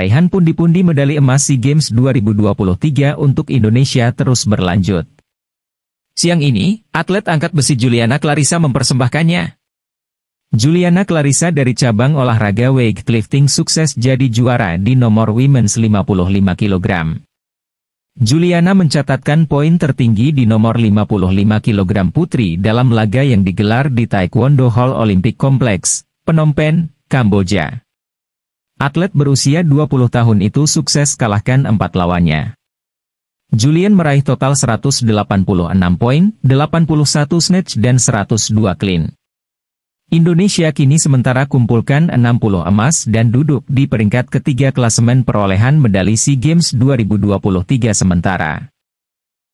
Raihan pundi-pundi medali emas SEA Games 2023 untuk Indonesia terus berlanjut. Siang ini, atlet angkat besi Juliana Clarissa mempersembahkannya. Juliana Clarissa dari cabang olahraga weightlifting sukses jadi juara di nomor women's 55 kg. Juliana mencatatkan poin tertinggi di nomor 55 kg putri dalam laga yang digelar di Taekwondo Hall Olympic Complex, Penompen, Kamboja. Atlet berusia 20 tahun itu sukses kalahkan empat lawannya. Julian meraih total 186 poin, 81 snatch dan 102 clean. Indonesia kini sementara kumpulkan 60 emas dan duduk di peringkat ketiga klasemen perolehan medali SEA Games 2023 sementara.